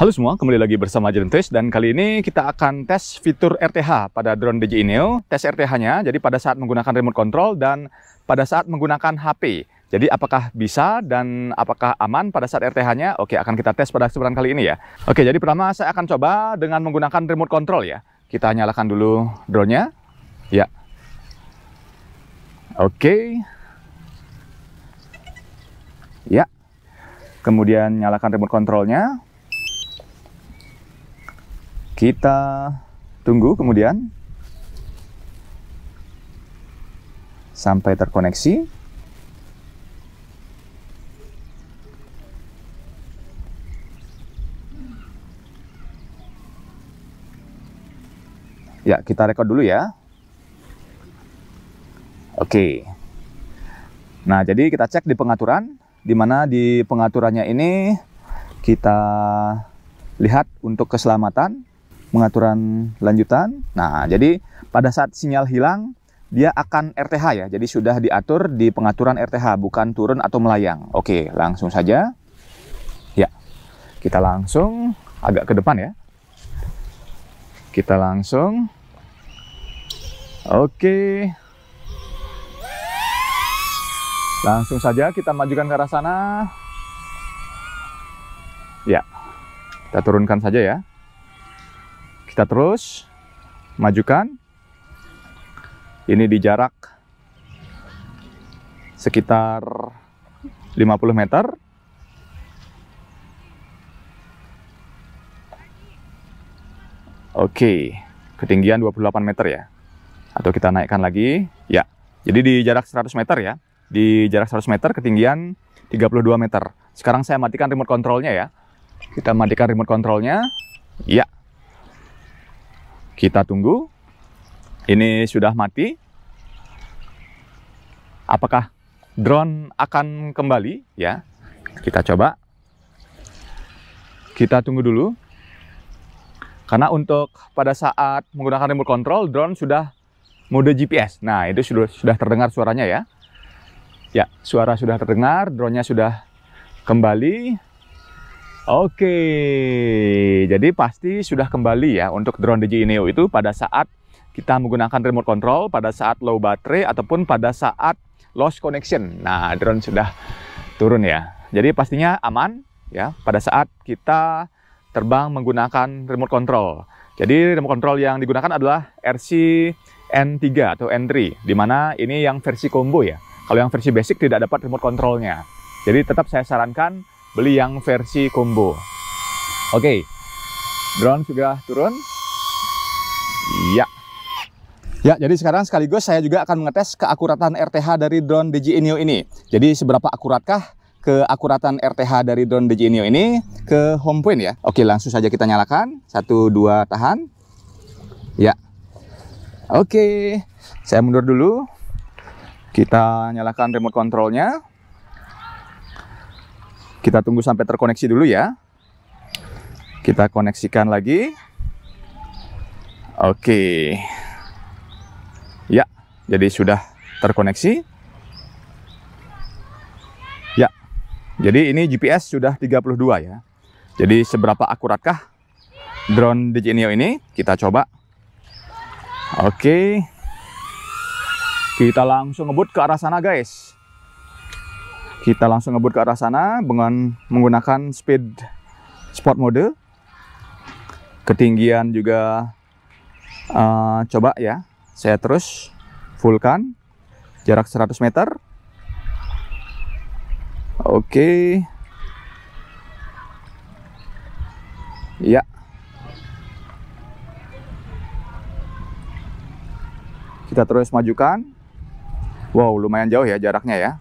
Halo semua, kembali lagi bersama Jalan dan kali ini kita akan tes fitur RTH pada drone DJI Neo. Tes RTH-nya jadi pada saat menggunakan remote control dan pada saat menggunakan HP. Jadi apakah bisa dan apakah aman pada saat RTH-nya? Oke, akan kita tes pada kesempatan kali ini ya. Oke, jadi pertama saya akan coba dengan menggunakan remote control ya. Kita nyalakan dulu drone-nya. Ya. Oke. Ya. Kemudian nyalakan remote control-nya. Kita tunggu kemudian sampai terkoneksi. Ya, kita rekod dulu ya. Oke. Nah, jadi kita cek di pengaturan, di mana di pengaturannya ini kita lihat untuk keselamatan pengaturan lanjutan. Nah, jadi pada saat sinyal hilang, dia akan RTH ya. Jadi sudah diatur di pengaturan RTH, bukan turun atau melayang. Oke, langsung saja. Ya, kita langsung agak ke depan ya. Kita langsung. Oke. Langsung saja kita majukan ke arah sana. Ya, kita turunkan saja ya kita terus majukan ini di jarak sekitar 50 meter Oke, ketinggian 28 meter ya. Atau kita naikkan lagi. Ya, jadi di jarak 100 meter ya. Di jarak 100 meter, ketinggian 32 meter. Sekarang saya matikan remote controlnya ya. Kita matikan remote controlnya. Ya, kita tunggu. Ini sudah mati. Apakah drone akan kembali? Ya, kita coba. Kita tunggu dulu. Karena untuk pada saat menggunakan remote control, drone sudah mode GPS. Nah, itu sudah, sudah terdengar suaranya ya. Ya, suara sudah terdengar, drone-nya sudah kembali. Oke, jadi pasti sudah kembali ya untuk drone DJI Neo itu pada saat kita menggunakan remote control, pada saat low baterai ataupun pada saat lost connection. Nah, drone sudah turun ya. Jadi pastinya aman ya pada saat kita terbang menggunakan remote control. Jadi remote control yang digunakan adalah RC N3 atau N3, di mana ini yang versi combo ya. Kalau yang versi basic tidak dapat remote controlnya. Jadi tetap saya sarankan beli yang versi combo. Oke, okay. drone sudah turun. Ya. Ya, jadi sekarang sekaligus saya juga akan mengetes keakuratan RTH dari drone DJI Neo ini. Jadi seberapa akuratkah keakuratan RTH dari drone DJI Neo ini ke home point ya. Oke, langsung saja kita nyalakan. Satu, dua, tahan. Ya. Oke, saya mundur dulu. Kita nyalakan remote controlnya. Kita tunggu sampai terkoneksi dulu ya. Kita koneksikan lagi. Oke. Ya, jadi sudah terkoneksi. Ya. Jadi ini GPS sudah 32 ya. Jadi seberapa akuratkah drone Neo ini? Kita coba. Oke. Kita langsung ngebut ke arah sana guys kita langsung ngebut ke arah sana dengan menggunakan speed sport mode ketinggian juga uh, coba ya saya terus fullkan jarak 100 meter oke okay. ya kita terus majukan wow lumayan jauh ya jaraknya ya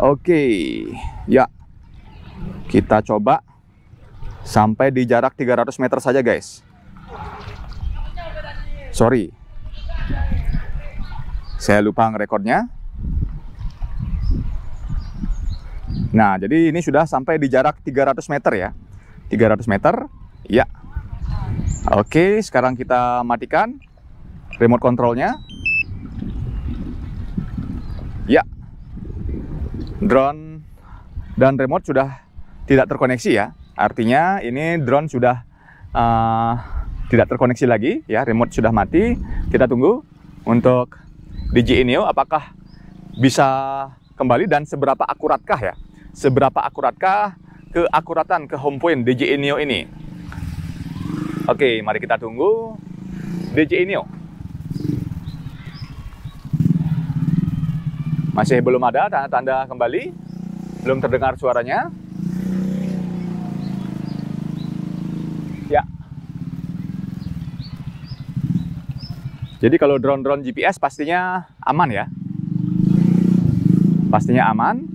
Oke, ya. Kita coba sampai di jarak 300 meter saja, guys. Sorry. Saya lupa ngerekornya. Nah, jadi ini sudah sampai di jarak 300 meter ya. 300 meter. Ya. Oke, sekarang kita matikan remote kontrolnya. Ya, drone dan remote sudah tidak terkoneksi ya. Artinya ini drone sudah uh, tidak terkoneksi lagi ya, remote sudah mati. Kita tunggu untuk DJ Neo apakah bisa kembali dan seberapa akuratkah ya? Seberapa akuratkah keakuratan ke home point DJ Neo ini? Oke, mari kita tunggu DJ Neo. Masih belum ada tanda-tanda kembali, belum terdengar suaranya. Ya. Jadi kalau drone-drone GPS pastinya aman ya. Pastinya aman.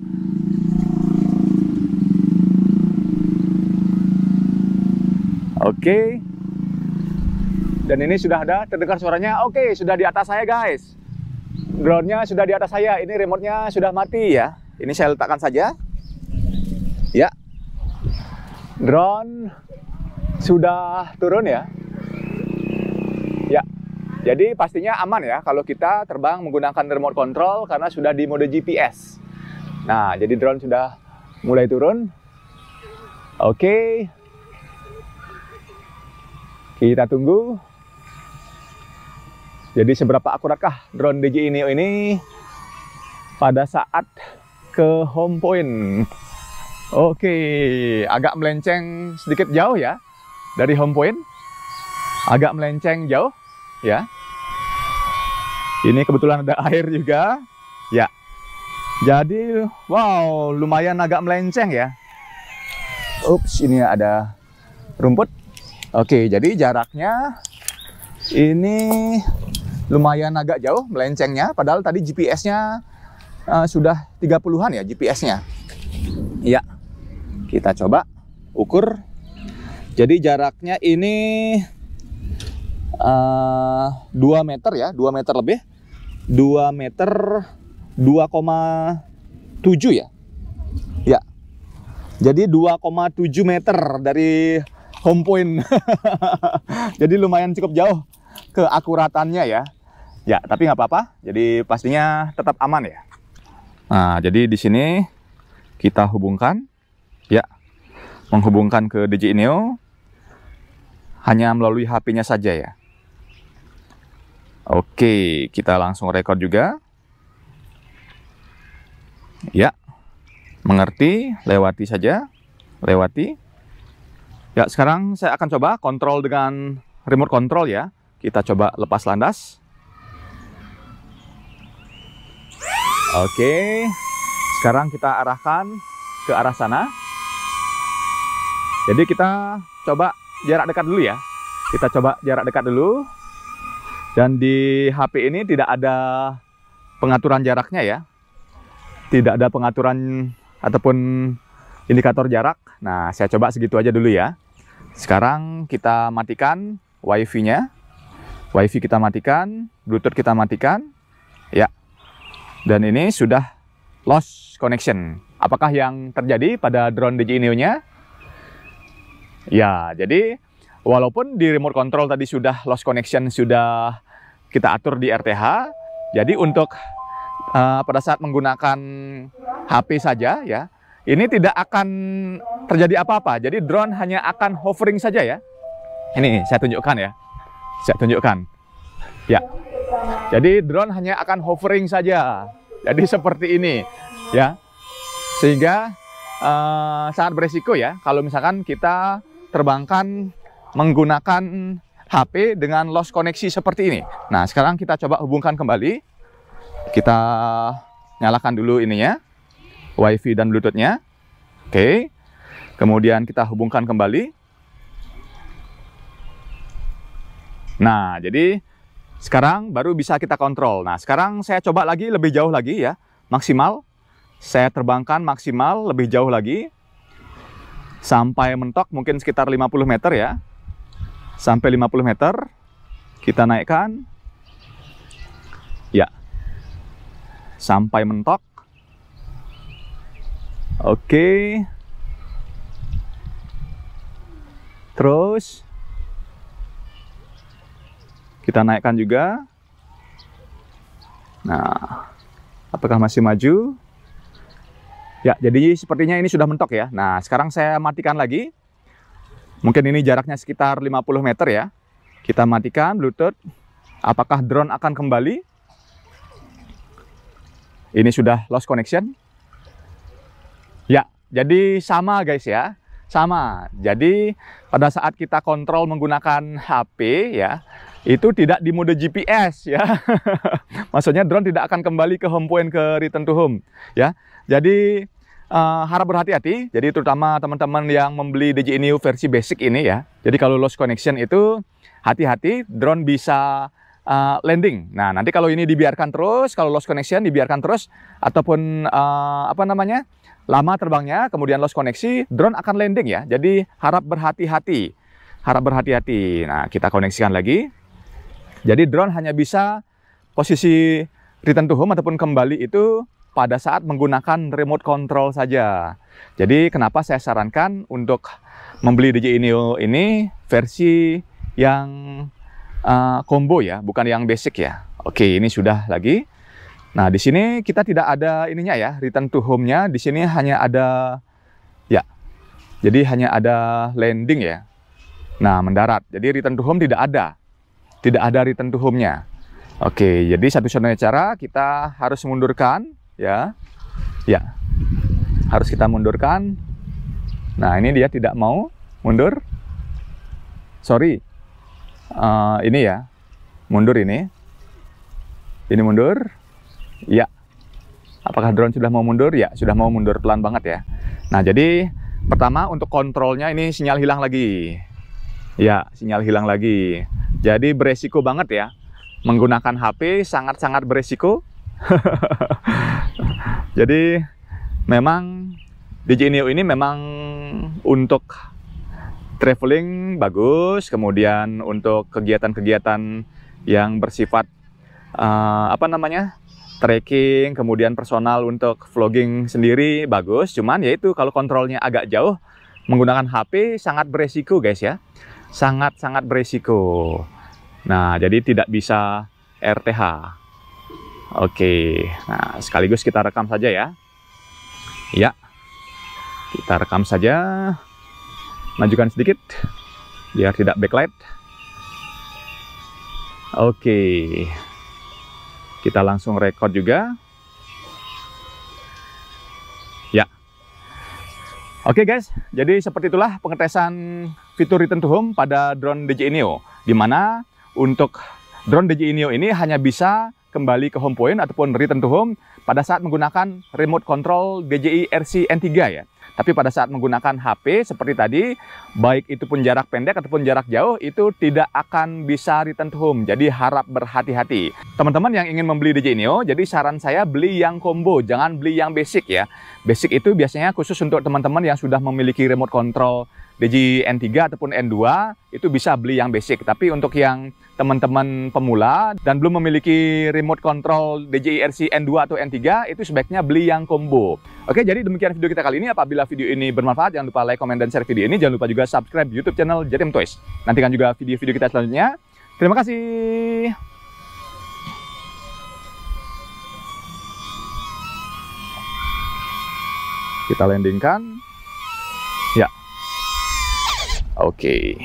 Oke. Dan ini sudah ada terdengar suaranya. Oke, sudah di atas saya guys. Groundnya sudah di atas saya. Ini remote-nya sudah mati ya. Ini saya letakkan saja. Ya. Drone sudah turun ya. Ya. Jadi pastinya aman ya kalau kita terbang menggunakan remote control karena sudah di mode GPS. Nah, jadi drone sudah mulai turun. Oke. Kita tunggu. Jadi seberapa akuratkah drone DJI Neo ini pada saat ke home point? Oke, agak melenceng sedikit jauh ya dari home point. Agak melenceng jauh ya. Ini kebetulan ada air juga. Ya. Jadi, wow, lumayan agak melenceng ya. Ups, ini ada rumput. Oke, jadi jaraknya ini lumayan agak jauh melencengnya padahal tadi GPS-nya uh, eh, sudah 30-an ya GPS-nya. Iya. Kita coba ukur. Jadi jaraknya ini uh, eh, 2 meter ya, 2 meter lebih. 2 meter 2,7 ya. Ya. Jadi 2,7 meter dari home point. Jadi lumayan cukup jauh keakuratannya ya. Ya, tapi nggak apa-apa. Jadi pastinya tetap aman ya. Nah, jadi di sini kita hubungkan, ya, menghubungkan ke DJ Neo hanya melalui HP-nya saja ya. Oke, kita langsung record juga. Ya, mengerti, lewati saja, lewati. Ya, sekarang saya akan coba kontrol dengan remote control ya. Kita coba lepas landas. Oke, sekarang kita arahkan ke arah sana. Jadi kita coba jarak dekat dulu ya. Kita coba jarak dekat dulu. Dan di HP ini tidak ada pengaturan jaraknya ya. Tidak ada pengaturan ataupun indikator jarak. Nah, saya coba segitu aja dulu ya. Sekarang kita matikan WiFi-nya. WiFi kita matikan, Bluetooth kita matikan. Ya, dan ini sudah lost connection. Apakah yang terjadi pada drone DJI Neo-nya? Ya, jadi walaupun di remote control tadi sudah lost connection sudah kita atur di RTH, jadi untuk uh, pada saat menggunakan HP saja ya, ini tidak akan terjadi apa-apa. Jadi drone hanya akan hovering saja ya. Ini saya tunjukkan ya. Saya tunjukkan. Ya, jadi drone hanya akan hovering saja. Jadi seperti ini ya. Sehingga uh, sangat beresiko ya kalau misalkan kita terbangkan menggunakan HP dengan loss koneksi seperti ini. Nah, sekarang kita coba hubungkan kembali. Kita nyalakan dulu ininya. WiFi dan Bluetoothnya. Oke. Kemudian kita hubungkan kembali. Nah, jadi sekarang baru bisa kita kontrol. Nah, sekarang saya coba lagi lebih jauh lagi ya. Maksimal. Saya terbangkan maksimal lebih jauh lagi. Sampai mentok mungkin sekitar 50 meter ya. Sampai 50 meter. Kita naikkan. Ya. Sampai mentok. Oke. Terus kita naikkan juga. Nah, apakah masih maju? Ya, jadi sepertinya ini sudah mentok ya. Nah, sekarang saya matikan lagi. Mungkin ini jaraknya sekitar 50 meter ya. Kita matikan Bluetooth. Apakah drone akan kembali? Ini sudah lost connection. Ya, jadi sama guys ya. Sama. Jadi pada saat kita kontrol menggunakan HP ya, itu tidak di mode GPS ya. Maksudnya drone tidak akan kembali ke home point ke return to home ya. Jadi uh, harap berhati-hati. Jadi terutama teman-teman yang membeli DJI New versi basic ini ya. Jadi kalau lost connection itu hati-hati drone bisa uh, landing. Nah, nanti kalau ini dibiarkan terus, kalau lost connection dibiarkan terus ataupun uh, apa namanya? lama terbangnya, kemudian lost koneksi, drone akan landing ya. Jadi harap berhati-hati. Harap berhati-hati. Nah, kita koneksikan lagi. Jadi drone hanya bisa posisi return to home ataupun kembali itu pada saat menggunakan remote control saja. Jadi kenapa saya sarankan untuk membeli DJI Neo ini versi yang uh, combo ya, bukan yang basic ya. Oke, ini sudah lagi. Nah, di sini kita tidak ada ininya ya, return to home-nya. Di sini hanya ada ya. Jadi hanya ada landing ya. Nah, mendarat. Jadi return to home tidak ada tidak ada return to home-nya. Oke, jadi satu-satunya cara kita harus mundurkan ya. Ya. Harus kita mundurkan. Nah, ini dia tidak mau mundur. Sorry. Uh, ini ya. Mundur ini. Ini mundur. Ya. Apakah drone sudah mau mundur? Ya, sudah mau mundur pelan banget ya. Nah, jadi pertama untuk kontrolnya ini sinyal hilang lagi. Ya, sinyal hilang lagi. Jadi beresiko banget ya. Menggunakan HP sangat-sangat beresiko. Jadi memang DJ Neo ini memang untuk traveling bagus, kemudian untuk kegiatan-kegiatan yang bersifat uh, apa namanya? trekking, kemudian personal untuk vlogging sendiri bagus, cuman yaitu kalau kontrolnya agak jauh menggunakan HP sangat beresiko guys ya. Sangat-sangat beresiko. Nah, jadi tidak bisa RTH. Oke, nah sekaligus kita rekam saja ya. Ya, kita rekam saja. Majukan sedikit, biar tidak backlight. Oke, kita langsung record juga. Ya. Oke guys, jadi seperti itulah pengetesan fitur return to home pada drone DJI Neo, Dimana... mana untuk drone DJI Neo ini hanya bisa kembali ke home point ataupun return to home pada saat menggunakan remote control DJI RC N3 ya. Tapi pada saat menggunakan HP seperti tadi, baik itu pun jarak pendek ataupun jarak jauh, itu tidak akan bisa return to home. Jadi harap berhati-hati. Teman-teman yang ingin membeli DJI Neo, jadi saran saya beli yang combo, jangan beli yang basic ya. Basic itu biasanya khusus untuk teman-teman yang sudah memiliki remote control DJI N3 ataupun N2 itu bisa beli yang basic. Tapi untuk yang teman-teman pemula dan belum memiliki remote control DJI RC N2 atau N3 itu sebaiknya beli yang combo. Oke, jadi demikian video kita kali ini. Apabila video ini bermanfaat, jangan lupa like, komen, dan share video ini. Jangan lupa juga subscribe YouTube channel Jatim Toys. Nantikan juga video-video kita selanjutnya. Terima kasih. Kita landingkan. Oke. Okay.